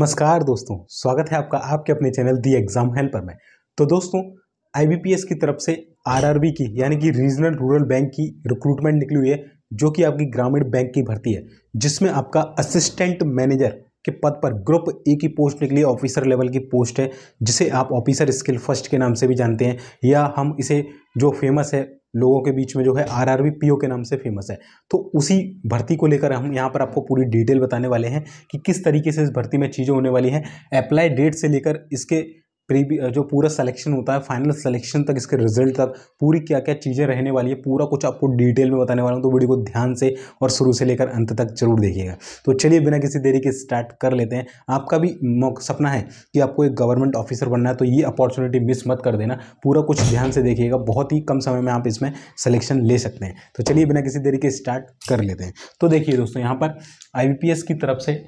नमस्कार दोस्तों स्वागत है आपका आपके अपने चैनल दी एग्जाम हेल्पर में तो दोस्तों आईबीपीएस की तरफ से आरआरबी की यानी कि रीजनल रूरल बैंक की रिक्रूटमेंट निकली हुई है जो कि आपकी ग्रामीण बैंक की भर्ती है जिसमें आपका असिस्टेंट मैनेजर के पद पर ग्रुप ए की पोस्ट निकली ऑफिसर लेवल की पोस्ट है जिसे आप ऑफिसर स्किल फर्स्ट के नाम से भी जानते हैं या हम इसे जो फेमस है लोगों के बीच में जो है आरआरबी पीओ के नाम से फेमस है तो उसी भर्ती को लेकर हम यहाँ पर आपको पूरी डिटेल बताने वाले हैं कि किस तरीके से इस भर्ती में चीज़ें होने वाली हैं अप्लाई डेट से लेकर इसके प्री जो पूरा सिलेक्शन होता है फाइनल सिलेक्शन तक इसके रिजल्ट तक पूरी क्या क्या चीज़ें रहने वाली है पूरा कुछ आपको डिटेल में बताने वाला हूँ तो वीडियो को ध्यान से और शुरू से लेकर अंत तक जरूर देखिएगा तो चलिए बिना किसी देरी के स्टार्ट कर लेते हैं आपका भी सपना है कि आपको एक गवर्नमेंट ऑफिसर बनना है तो ये अपॉर्चुनिटी मिस मत कर देना पूरा कुछ ध्यान से देखिएगा बहुत ही कम समय में आप इसमें सलेक्शन ले सकते हैं तो चलिए बिना किसी देरी के स्टार्ट कर लेते हैं तो देखिए दोस्तों यहाँ पर आई की तरफ से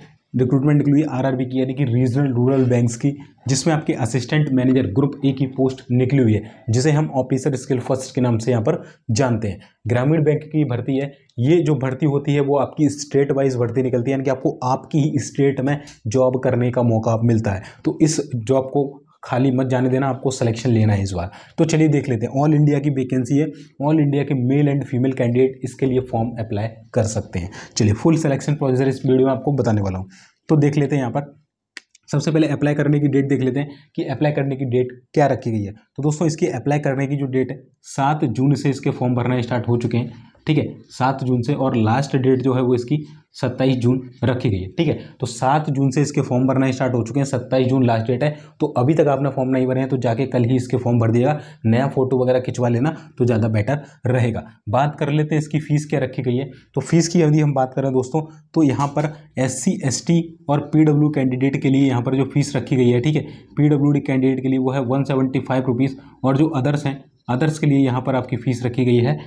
रिक्रूटमेंट निकली आरआरबी की यानी कि रीजनल रूरल बैंक्स की जिसमें आपके असिस्टेंट मैनेजर ग्रुप ए की पोस्ट निकली हुई है जिसे हम ऑफिसर स्किल फर्स्ट के नाम से यहाँ पर जानते हैं ग्रामीण बैंक की भर्ती है ये जो भर्ती होती है वो आपकी स्टेट वाइज भर्ती निकलती है यानी कि आपको आपकी ही स्टेट में जॉब करने का मौका मिलता है तो इस जॉब को खाली मत जाने देना आपको सिलेक्शन लेना है इस बार तो चलिए देख लेते हैं ऑल इंडिया की वैकेंसी है ऑल इंडिया के मेल एंड फीमेल कैंडिडेट इसके लिए फॉर्म अप्लाई कर सकते हैं चलिए फुल सिलेक्शन प्रोसीजर इस वीडियो में आपको बताने वाला हूँ तो देख लेते हैं यहाँ पर सबसे पहले अप्लाई करने की डेट देख लेते हैं कि अप्लाई करने की डेट क्या रखी गई है तो दोस्तों इसकी अप्लाई करने की जो डेट है सात जून से इसके फॉर्म भरना स्टार्ट हो चुके हैं ठीक है सात जून से और लास्ट डेट जो है वो इसकी सत्ताईस जून रखी गई है ठीक है तो सात जून से इसके फॉर्म भरना स्टार्ट हो चुके हैं सत्ताईस जून लास्ट डेट है तो अभी तक आपने फॉर्म नहीं भरे हैं तो जाके कल ही इसके फॉर्म भर दिएगा नया फोटो वगैरह खिंचवा लेना तो ज़्यादा बेटर रहेगा बात कर लेते हैं इसकी फ़ीस क्या रखी गई है तो फ़ीस की अवधि हम बात करें दोस्तों तो यहाँ पर एस सी और पी कैंडिडेट के लिए यहाँ पर जो फीस रखी गई है ठीक है पी कैंडिडेट के लिए वो है वन और जो अदर्स हैं अदर्स के लिए यहाँ पर आपकी फ़ीस रखी गई है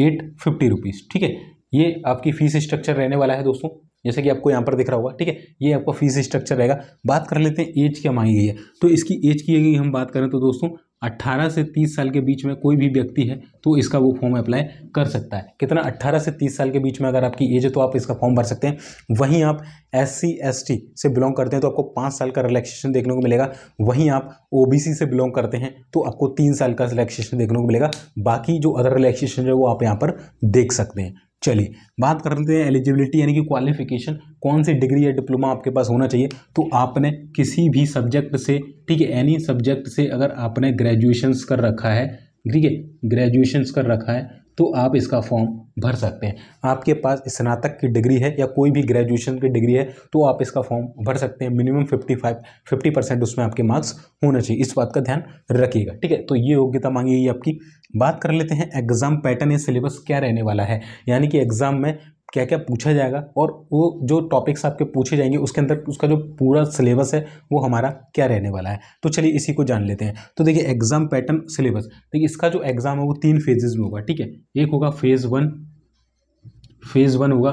एट फिफ्टी रुपीज़ ठीक है ये आपकी फ़ीस स्ट्रक्चर रहने वाला है दोस्तों जैसे कि आपको यहाँ पर दिख रहा होगा ठीक है ये आपका फीस स्ट्रक्चर रहेगा बात कर लेते हैं एज क्या मांगी गई है तो इसकी एज की हम बात करें तो दोस्तों 18 से 30 साल के बीच में कोई भी व्यक्ति है तो इसका वो फॉर्म अप्लाई कर सकता है कितना 18 से 30 साल के बीच में अगर आपकी एज है तो आप इसका फॉर्म भर सकते हैं वहीं आप एस सी से बिलोंग करते हैं तो आपको पाँच साल का रिलैक्सेशन देखने को मिलेगा वहीं आप ओ से बिलोंग करते हैं तो आपको तीन साल का रिलैक्सेशन देखने को मिलेगा बाकी जो अदर रिलैक्सेशन है वो आप यहाँ पर देख सकते हैं चलिए बात करते हैं एलिजिबिलिटी यानी कि क्वालिफिकेशन कौन सी डिग्री या डिप्लोमा आपके पास होना चाहिए तो आपने किसी भी सब्जेक्ट से ठीक है एनी सब्जेक्ट से अगर आपने ग्रेजुएशंस कर रखा है ठीक है ग्रेजुएशंस कर रखा है तो आप इसका फॉर्म भर सकते हैं आपके पास स्नातक की डिग्री है या कोई भी ग्रेजुएशन की डिग्री है तो आप इसका फॉर्म भर सकते हैं मिनिमम 55 50 परसेंट उसमें आपके मार्क्स होने चाहिए इस बात का ध्यान रखिएगा ठीक है तो ये योग्यता मांगी गई आपकी बात कर लेते हैं एग्ज़ाम पैटर्न या सिलेबस क्या रहने वाला है यानी कि एग्ज़ाम में क्या क्या पूछा जाएगा और वो जो टॉपिक्स आपके पूछे जाएंगे उसके अंदर उसका जो पूरा सिलेबस है वो हमारा क्या रहने वाला है तो चलिए इसी को जान लेते हैं तो देखिए एग्ज़ाम पैटर्न सिलेबस देखिए इसका जो एग्ज़ाम है वो तीन फेजेज़ में होगा ठीक है एक होगा फेज़ वन फेज़ वन होगा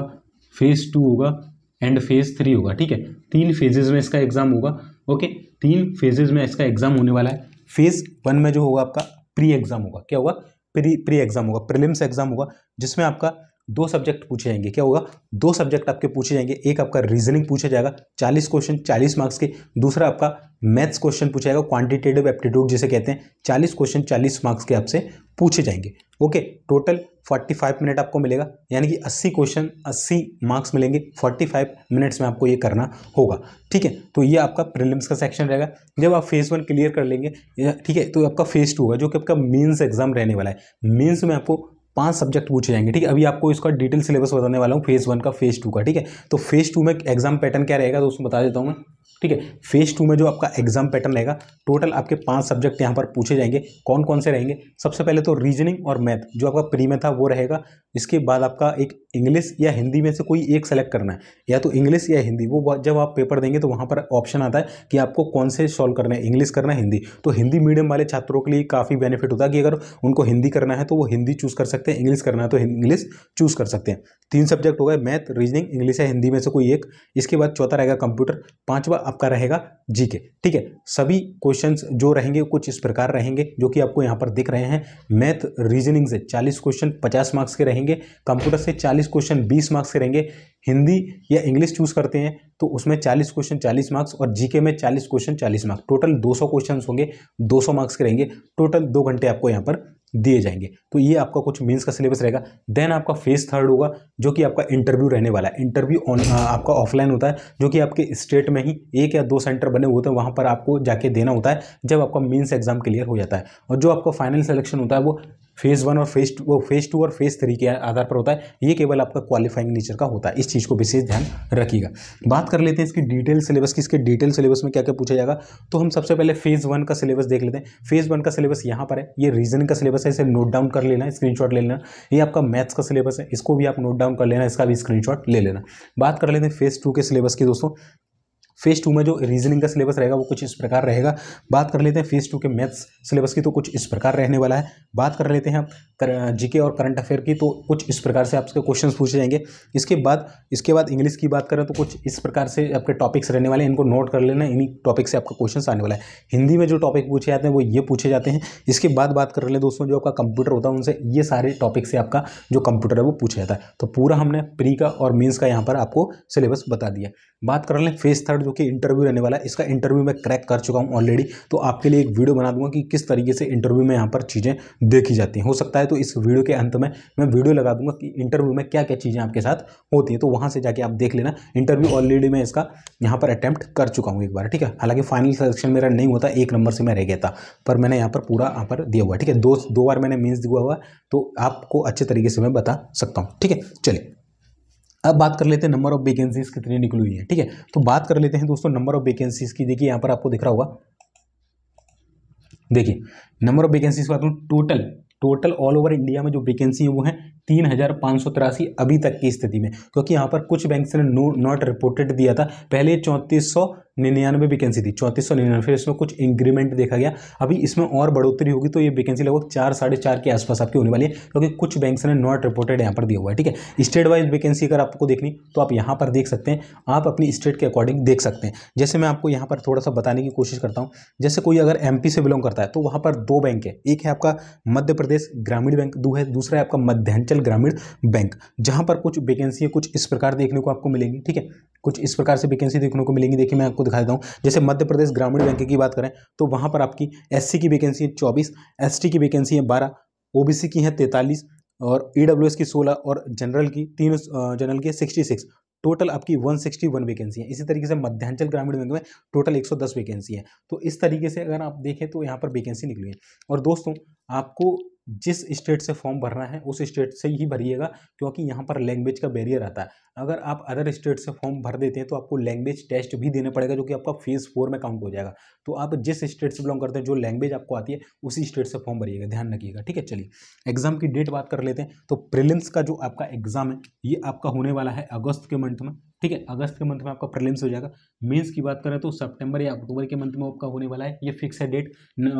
फेज़ टू होगा एंड फेज़ थ्री होगा ठीक है तीन फेजेज़ में इसका एग्ज़ाम होगा ओके तीन फेजेज़ में इसका एग्ज़ाम होने वाला है फेज़ वन में जो होगा आपका प्री एग्ज़ाम होगा क्या होगा प्री प्री एग्ज़ाम होगा प्रिलिम्स एग्ज़ाम होगा जिसमें आपका दो सब्जेक्ट पूछे जाएंगे क्या होगा दो सब्जेक्ट आपके पूछे जाएंगे एक आपका रीजनिंग पूछा जाएगा चालीस क्वेश्चन चालीस मार्क्स के दूसरा आपका मैथ्स क्वेश्चन पूछा जाएगा क्वांटिटेटिव एप्टीट्यूड जिसे कहते हैं चालीस क्वेश्चन चालीस मार्क्स के आपसे पूछे जाएंगे okay total forty five minute आपको मिलेगा यानी कि अस्सी क्वेश्चन अस्सी मार्क्स मिलेंगे फोर्टी फाइव मिनट्स में आपको ये करना होगा ठीक है तो ये आपका प्रिलिम्स का सेक्शन रहेगा जब आप फेज़ वन क्लियर कर लेंगे ठीक है तो आपका फेज़ टू होगा जो कि आपका मीन्स एग्जाम रहने वाला है मीन्स में आपको पांच सब्जेक्ट पूछे जाएंगे ठीक है अभी आपको इसका डिटेल सिलेबस बताने वाला हूँ फेज़ वन का फेज़ टू का ठीक है तो फेज़ टू में एग्जाम पैटर्न क्या रहेगा तो उसमें बता देता हूँ मैं ठीक है फेज टू में जो आपका एग्जाम पैटर्न रहेगा टोटल आपके पांच सब्जेक्ट यहाँ पर पूछे जाएंगे कौन कौन से रहेंगे सबसे पहले तो रीजनिंग और मैथ जो आपका प्री में था वो रहेगा इसके बाद आपका एक इंग्लिश या हिंदी में से कोई एक सेलेक्ट करना है या तो इंग्लिश या हिंदी वो जब आप पेपर देंगे तो वहाँ पर ऑप्शन आता है कि आपको कौन से सॉल्व करना है इंग्लिश करना है हिंदी तो हिंदी मीडियम वाले छात्रों के लिए काफ़ी बेनिफिट होता है कि अगर उनको हिंदी करना है तो वो हिंदी चूज़ कर सकते हैं इंग्लिश करना है तो इंग्लिश चूज़ कर सकते हैं तीन सब्जेक्ट हो गए मैथ रीजनिंग इंग्लिश या हिंदी में से कोई एक इसके बाद चौथा रहेगा कंप्यूटर पाँचवा आपका रहेगा जीके ठीक है सभी क्वेश्चन जो रहेंगे कुछ इस प्रकार रहेंगे जो कि आपको यहाँ पर दिख रहे हैं मैथ रीजनिंग से 40 क्वेश्चन 50 मार्क्स के रहेंगे कंप्यूटर से 40 क्वेश्चन 20 मार्क्स के रहेंगे हिंदी या इंग्लिश चूज करते हैं तो उसमें 40 क्वेश्चन 40 मार्क्स और जीके में 40 क्वेश्चन 40 मार्क्स टोटल 200 क्वेश्चन होंगे 200 मार्क्स के रहेंगे टोटल दो घंटे आपको यहाँ पर दिए जाएंगे तो ये आपका कुछ मेंस का सिलेबस रहेगा देन आपका फेज थर्ड होगा जो कि आपका इंटरव्यू रहने वाला है इंटरव्यू ऑन आपका ऑफलाइन होता है जो कि आपके स्टेट में ही एक या दो सेंटर बने हुए होते हैं वहाँ पर आपको जाके देना होता है जब आपका मेंस एग्जाम क्लियर हो जाता है और जो आपका फाइनल सिलेक्शन होता है वो फेज़ वन और फेज़ टू फेज़ टू और फेज़ थ्री के आधार पर होता है ये केवल आपका क्वालिफाइंग नेचर का होता है इस चीज़ को विशेष ध्यान रखिएगा बात कर लेते हैं इसकी डिटेल सिलेबस की इसके डिटेल सिलेबस में क्या क्या पूछा जाएगा तो हम सबसे पहले फेज़ वन का सिलेबस देख लेते हैं फेज़ वन का सिलेबस यहाँ पर है ये रीजनिंग का सिलेबस है इसे नोट डाउन कर लेना स्क्रीन ले लेना ये आपका मैथ्स का सिलेबस है इसको भी आप नोट डाउन कर लेना इसका भी स्क्रीन ले लेना बात कर लेते हैं फेज़ टू के सिलेबस की दोस्तों फेज़ टू में जो रीजनिंग का सिलेबस रहेगा वो कुछ इस प्रकार रहेगा बात कर लेते हैं फेज़ टू के मैथ्स सिलेबस की तो कुछ इस प्रकार रहने वाला है बात कर लेते हैं आप जीके और करंट अफेयर की तो कुछ इस प्रकार से आपके क्वेश्चन पूछे जाएंगे इसके बाद इसके बाद इंग्लिश की बात करें तो कुछ इस प्रकार से आपके टॉपिक्स रहने वाले हैं इनको नोट कर लेना इन्हीं टॉपिक से आपका क्वेश्चन आने वाला है हिंदी में जो टॉपिक पूछे जाते हैं वो ये पूछे जाते हैं इसके बाद बात कर ले दोस्तों जो आपका कंप्यूटर होता है उनसे ये सारे टॉपिक से आपका जो कंप्यूटर है वो पूछा जाता है तो पूरा हमने प्री का और मीन्स का यहाँ पर आपको सिलेबस बता दिया बात कर लें फेज थर्ड जो कि इंटरव्यू रहने वाला है इसका इंटरव्यू मैं क्रैक कर चुका हूँ ऑलरेडी तो आपके लिए एक वीडियो बना दूंगा कि किस तरीके से इंटरव्यू में यहाँ पर चीज़ें देखी जाती हैं हो सकता है तो इस वीडियो के अंत में मैं वीडियो लगा दूंगा कि इंटरव्यू में क्या क्या चीज़ें आपके साथ होती हैं तो वहाँ से जाके आप देख लेना इंटरव्यू ऑलरेडी मैं इसका यहाँ पर अटैम्प्ट कर चुका हूँ एक बार ठीक है हालांकि फाइनल सेलेक्शन मेरा नहीं होता एक नंबर से मैं रह गया था पर मैंने यहाँ पर पूरा यहाँ पर दिया हुआ ठीक है दो दो बार मैंने मीन्स दिया हुआ तो आपको अच्छे तरीके से मैं बता सकता हूँ ठीक है चलिए अब बात कर लेते हैं नंबर ऑफ वैकेंसीज कितनी निकली हुई है ठीक है तो बात कर लेते हैं दोस्तों नंबर ऑफ वैकेंसीज की देखिए यहां पर आपको दिख रहा होगा देखिए नंबर ऑफ वैकेंसीज बात total total all over India में जो वैकेंसी है वो है तीन हज़ार पाँच सौ तिरासी अभी तक की स्थिति में क्योंकि यहाँ पर कुछ बैंक ने नो नॉट रिपोर्टेड दिया था पहले चौंतीस सौ निन्यानवे वैकेंसी थी चौंतीस सौ निन्यानवे फिर इसमें कुछ इंक्रीमेंट देखा गया अभी इसमें और बढ़ोतरी होगी तो ये वैकेंसी लगभग चार साढ़े चार के आसपास आपकी होने वाली है क्योंकि कुछ बैंक्स ने नॉट रिपोर्टेड यहाँ पर दिया हुआ है ठीक है स्टेट वाइज वैकेंसी अगर आपको देखनी तो आप यहाँ पर देख सकते हैं आप अपनी स्टेट के अकॉर्डिंग देख सकते हैं जैसे मैं आपको यहाँ पर थोड़ा सा बताने की कोशिश करता हूँ जैसे कोई अगर एम से बिलोंग करता है तो वहाँ पर दो बैंक है एक है आपका मध्य प्रदेश ग्रामीण बैंक दो है दूसरा है आपका मध्यांचल डिजिटल ग्रामीण बैंक जहाँ पर कुछ वैकेंसी कुछ इस प्रकार देखने को आपको मिलेंगी ठीक है कुछ इस प्रकार से वैकेंसी देखने को मिलेंगी देखिए मैं आपको दिखा देता हूँ जैसे मध्य प्रदेश ग्रामीण बैंक की बात करें तो वहाँ पर आपकी एस की वैकेंसी है चौबीस एस की वैकेंसी है बारह ओ की है तैंतालीस और ई e की सोलह और जनरल की तीन जनरल की सिक्सटी सिक्स टोटल आपकी 161 वैकेंसी है इसी तरीके से मध्यांचल ग्रामीण बैंक में टोटल 110 वैकेंसी है तो इस तरीके से अगर आप देखें तो यहाँ पर वैकेंसी निकली है और दोस्तों आपको जिस स्टेट से फॉर्म भरना है उस स्टेट से ही भरिएगा क्योंकि यहाँ पर लैंग्वेज का बैरियर आता है अगर आप अदर स्टेट से फॉर्म भर देते हैं तो आपको लैंग्वेज टेस्ट भी देना पड़ेगा जो कि आपका फेज़ फोर में काउंट हो जाएगा तो आप जिस स्टेट से बिलोंग करते हैं जो लैंग्वेज आपको आती है उसी स्टेट से फॉर्म भरिएगा ध्यान रखिएगा ठीक है चलिए एग्ज़ाम की डेट बात कर लेते हैं तो प्रिलिम्स का जो आपका एग्ज़ाम है ये आपका होने वाला है अगस्त के मंथ में ठीक है अगस्त के मंथ में आपका प्रलिम्स हो जाएगा मेंस की बात करें तो सितंबर या अक्टूबर के मंथ में आपका होने वाला है ये फिक्स है डेट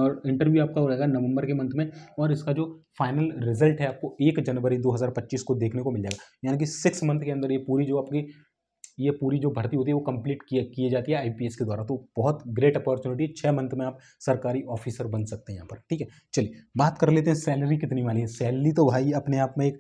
और इंटरव्यू आपका हो जाएगा नवंबर के मंथ में और इसका जो फाइनल रिजल्ट है आपको एक जनवरी 2025 को देखने को मिल जाएगा यानी कि सिक्स मंथ के अंदर ये पूरी जो आपकी ये पूरी जो भर्ती होती है वो कंप्लीट किए जाती है आईपीएस के द्वारा तो बहुत ग्रेट अपॉर्चुनिटी छः मंथ में आप सरकारी ऑफिसर बन सकते हैं यहाँ पर ठीक है चलिए बात कर लेते हैं सैलरी कितनी वाली है सैलरी तो भाई अपने आप में एक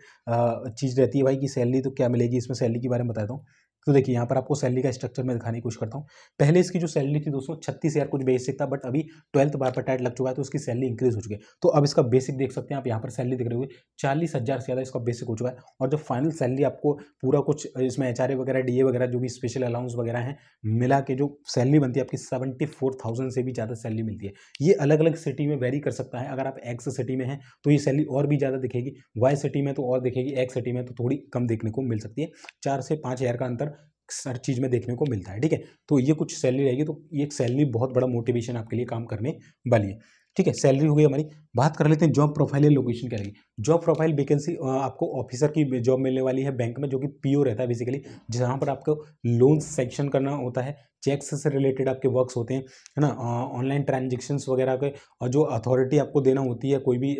चीज़ रहती है भाई कि सैलरी तो क्या मिलेगी इसमें सैलरी के बारे में बताता हूँ तो देखिए यहाँ पर आपको सैलरी का स्ट्रक्चर मैं दिखाने की कोशिश करता हूँ पहले इसकी जो सैलरी थी दोस्तों छत्तीस हज़ार कुछ बेसिक था बट अभी ट्वेल्थ बार पर टाइट लग चुका है तो उसकी सैलरी इंक्रीज हो चुकी है तो अब इसका बेसिक देख सकते हैं आप यहाँ पर सैलरी दिख रही हुई चालीस हज़ार से ज़्यादा इसका बेसिक हो चुका है और जो फाइनल सैलरी आपको पूरा कुछ इसमें एच वगैरह डी वगैरह जो भी स्पेशल अलाउंस वगैरह हैं मिला के जो सैलरी बनती है आपकी सेवेंटी से भी ज़्यादा सैलरी मिलती है ये अलग अलग सिटी में वेरी कर सकता है अगर आप एक्स सिटी में हैं तो ये सैलरी और भी ज़्यादा दिखेगी वाई सिटी में तो और दिखेगी एक्स सिटी में तो थोड़ी कम देखने को मिल सकती है चार से पाँच का अंतर हर चीज़ में देखने को मिलता है ठीक है तो ये कुछ सैलरी रहेगी तो ये सैलरी बहुत बड़ा मोटिवेशन आपके लिए काम करने वाली है ठीक है सैलरी हो गई हमारी बात कर लेते हैं जॉब प्रोफाइल या लोकेशन क्या रहेगी जॉब प्रोफाइल वेकेंसी आपको ऑफिसर की जॉब मिलने वाली है बैंक में जो कि पीओ रहता है बेसिकली जहाँ पर आपको लोन सेक्शन करना होता है चेक्स से रिलेटेड आपके वर्क्स होते हैं है ना ऑनलाइन ट्रांजेक्शन्स वगैरह के और जो अथॉरिटी आपको देना होती है कोई भी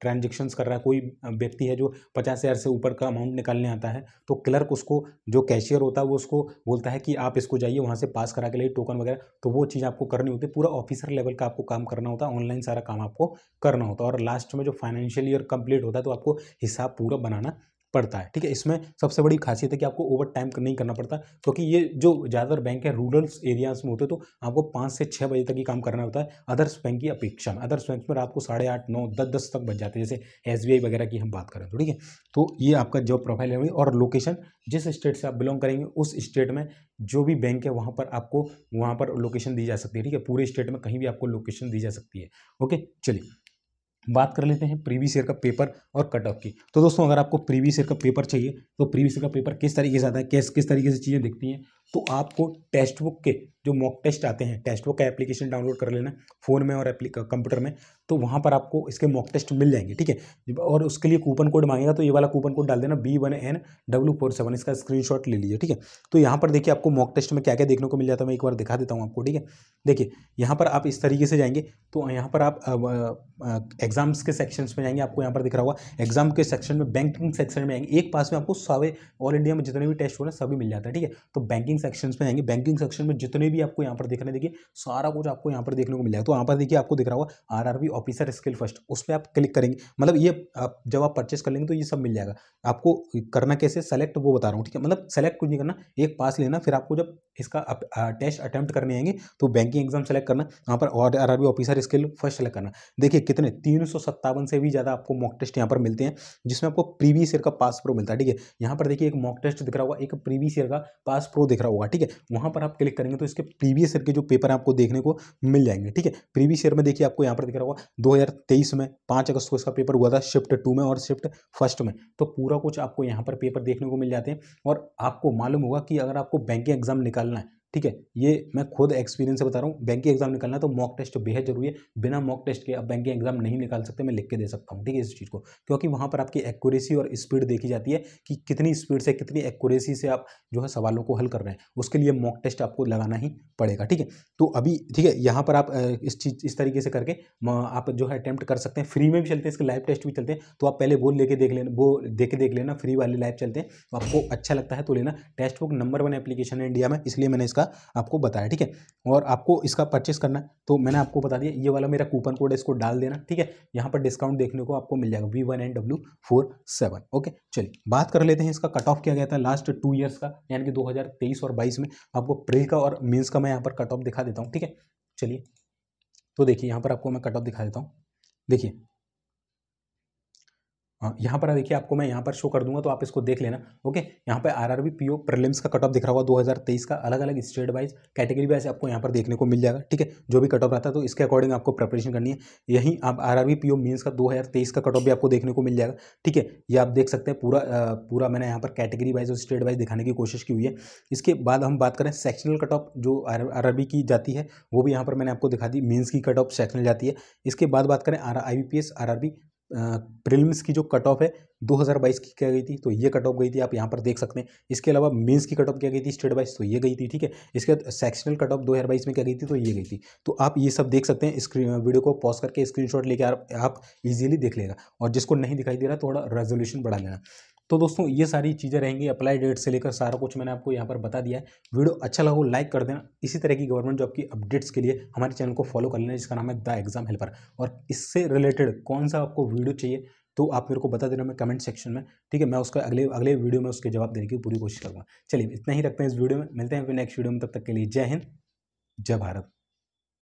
ट्रांजेक्शन्स कर रहा है कोई व्यक्ति है जो पचास हज़ार से ऊपर का अमाउंट निकालने आता है तो क्लर्क उसको जो कैशियर होता है वो उसको बोलता है कि आप इसको जाइए वहाँ से पास करा के लिए टोकन वगैरह तो वो चीज़ आपको करनी होती है पूरा ऑफिसर लेवल का आपको काम करना होता है ऑनलाइन सारा काम आपको करना होता है और लास्ट में जो फाइनेंशियल ईयर कंप्लीट होता है तो आपको हिसाब पूरा बनाना पड़ता है ठीक है इसमें सबसे बड़ी खासियत है कि आपको ओवर टाइम नहीं करना पड़ता क्योंकि तो ये जो ज़्यादातर बैंक है रूरल एरियाज में होते तो आपको पाँच से छः बजे तक ही काम करना होता है अदर्स बैंक की अपेक्षा में अदर्स बैंक में रात को साढ़े आठ नौ दस दस तक बच जाते हैं जैसे एस वगैरह की हम बात करें तो ठीक है तो ये आपका जॉब प्रोफाइल है और लोकेशन जिस स्टेट से आप बिलोंग करेंगे उस स्टेट में जो भी बैंक है वहाँ पर आपको वहाँ पर लोकेशन दी जा सकती है ठीक है पूरे स्टेट में कहीं भी आपको लोकेशन दी जा सकती है ओके चलिए बात कर लेते हैं प्रीवियस ईयर का पेपर और कट ऑफ की तो दोस्तों अगर आपको प्रीवियस ईयर का पेपर चाहिए तो प्रीवियस ईयर का पेपर किस तरीके से आता है किस किस तरीके से चीज़ें दिखती हैं तो आपको टेस्ट बुक के जो मॉक टेस्ट आते हैं टेस्ट बुक का एप्लीकेशन डाउनलोड कर लेना फ़ोन में और कंप्यूटर में तो वहाँ पर आपको इसके मॉक टेस्ट मिल जाएंगे ठीक है और उसके लिए कूपन कोड मांगेगा तो ये वाला कूपन कोड डाल देना B one N W four seven इसका स्क्रीनशॉट ले लीजिए ठीक है तो यहाँ पर देखिए आपको मॉक टेस्ट में क्या क्या देखने को मिल जाता है मैं एक बार दिखा देता हूँ आपको ठीक है देखिए यहाँ पर आप इस तरीके से जाएंगे तो यहाँ पर आप एग्जाम्स के सेक्शंस में जाएंगे आपको यहाँ पर दिख रहा होगा एग्जाम के सेक्शन में बैंकिंग सेक्शन में आएंगे एक पास में आपको सारे ऑल इंडिया में जितने भी टेस्ट हो रहे हैं सभी मिल जाता है ठीक है तो बैंकिंग बैंकिंग सेक्शन पे आएंगे बैंकिंग सेक्शन में जितने भी आपको यहाँ पर देख रहे देखिए सारा कुछ आपको यहाँ पर देखने को मिलेगा तो यहाँ पर देखिए आपको दिख रहा होगा आर ऑफिसर स्किल फर्स्ट उस पर आप क्लिक करेंगे मतलब ये आप जब आप परचेस कर लेंगे तो ये सब मिल जाएगा आपको करना कैसे सेलेक्ट वो बता रहा हूँ ठीक है मतलब सेलेक्ट कुछ नहीं करना एक पास लेना फिर आपको जब इसका टेस्ट अटैम्प्ट करने आएंगे तो बैंकिंग एग्जाम सेलेक्ट करना यहाँ पर और R officer scale first select करना देखिए कितने तीन से भी ज़्यादा आपको मॉक टेस्ट यहाँ पर मिलते हैं जिसमें आपको प्रीवियस ईयर का पास प्रो मिलता है ठीक है यहाँ पर देखिए एक मॉक टेस्ट दिख रहा होगा एक प्रीवियस ईयर का पास प्रो दिख रहा रहा होगा ठीक है वहां पर आप क्लिक करेंगे तो इसके प्रीवियस ईयर के जो पेपर आपको देखने को मिल जाएंगे ठीक है प्रीवियस ईयर में देखिए आपको यहाँ पर दिख रहा होगा दो में पाँच अगस्त को इसका पेपर हुआ था शिफ्ट टू में और शिफ्ट फर्स्ट में तो पूरा कुछ आपको यहाँ पर पेपर देखने को मिल जाते हैं और आपको मालूम होगा कि अगर आपको बैंकिंग एग्जाम निकालना है ठीक है ये मैं खुद एक्सपीरियंस से बता रहा हूँ बैंकिंग एग्जाम निकालना तो मॉक टेस्ट तो बेहद जरूरी है बिना मॉक टेस्ट के आप बैंकिंग एग्जाम नहीं निकाल सकते मैं लिख के दे सकता हूँ ठीक है इस चीज़ को क्योंकि वहाँ पर आपकी एक्यूरेसी और स्पीड देखी जाती है कि कितनी स्पीड से कितनी एक्यूरेसी से आप जो है सवालों को हल कर रहे हैं उसके लिए मॉक टेस्ट आपको लगाना ही पड़ेगा ठीक है तो अभी ठीक है यहाँ पर आप इस चीज़ इस तरीके से करके आप जो है अटैम्प्ट कर सकते हैं फ्री में भी चलते हैं इसके लाइव टेस्ट भी चलते हैं तो आप पहले वो लेके देख लेना वो के देख लेना फ्री वाले लाइव चलते हैं तो आपको अच्छा लगता है तो लेना test book number one application है इंडिया में इसलिए मैंने इसका इसका आपको बताया ठीक है और आपको इसका परचेस करना है तो मैंने आपको बता दिया ये वाला मेरा कूपन कोड है इसको डाल देना ठीक है यहाँ पर डिस्काउंट देखने को आपको मिल जाएगा V one N W four seven okay चलिए बात कर लेते हैं इसका कट ऑफ किया गया था लास्ट टू ईयर्स का यानी कि दो हज़ार तेईस और बाईस में आपको प्री का और मीन्स का मैं यहाँ पर कट ऑफ दिखा देता हूँ ठीक है चलिए तो देखिए यहाँ पर आपको मैं कट ऑफ दिखा देता हूँ देखिए हाँ, यहाँ पर देखिए आपको मैं यहाँ पर शो कर दूंगा तो आप इसको देख लेना ओके यहाँ पर R R B P O prelims का कट ऑफ दिख रहा होगा दो हज़ार तेईस का अलग अलग स्टेट वाइज कैटेगरी वाइज आपको यहाँ पर देखने को मिल जाएगा ठीक है जो भी कट ऑफ रहता है तो इसके अकॉर्डिंग आपको प्रिपरेशन करनी है यहीं आप R R B P O mains का दो हज़ार तेईस का कट ऑफ भी आपको देखने को मिल जाएगा ठीक है ये आप देख सकते हैं पूरा पूरा मैंने यहाँ पर कैटेगरी वाइज और स्टेट वाइज दिखाने की कोशिश की हुई है इसके बाद हम बात करें सेक्शनल कट ऑफ जो आर आर बी की जाती है वो भी यहाँ पर मैंने आपको दिखा दी मीन्स की कट ऑफ सेक्शनल जाती है इसके बाद बात करें R I B P S R R B prelims की जो कट ऑफ है 2022 की क्या गई थी तो ये कट ऑफ गई थी आप यहाँ पर देख सकते हैं इसके अलावा मेंस की कट ऑफ क्या गई थी स्टेट वाइज तो ये गई थी ठीक है इसके बाद सेक्शनल कट ऑफ 2022 में क्या गई थी तो ये गई थी तो आप ये सब देख सकते हैं स्क्रीन वीडियो को पॉज करके स्क्रीनशॉट लेके आप, आप देख लेगा और जिसको नहीं दिखाई दे रहा थोड़ा रेजोल्यूशन बढ़ा लेना तो दोस्तों ये सारी चीज़ें रहेंगी अप्लाई डेट से लेकर सारा कुछ मैंने आपको यहाँ पर बता दिया है वीडियो अच्छा लगा हो लाइक कर देना इसी तरह की गवर्नमेंट जॉब की अपडेट्स के लिए हमारे चैनल को फॉलो कर लेना जिसका नाम है द एग्जाम हेल्पर और इससे रिलेटेड कौन सा आपको वीडियो चाहिए तो आप मेरे को बता देना मैं कमेंट सेक्शन में ठीक है मैं उसका अगले अगले वीडियो में उसके जवाब देने की पूरी कोशिश करूँगा चलिए इतना ही रखते हैं इस वीडियो में मिलते हैं फिर नेक्स्ट वीडियो में तब तक के लिए जय हिंद जय भारत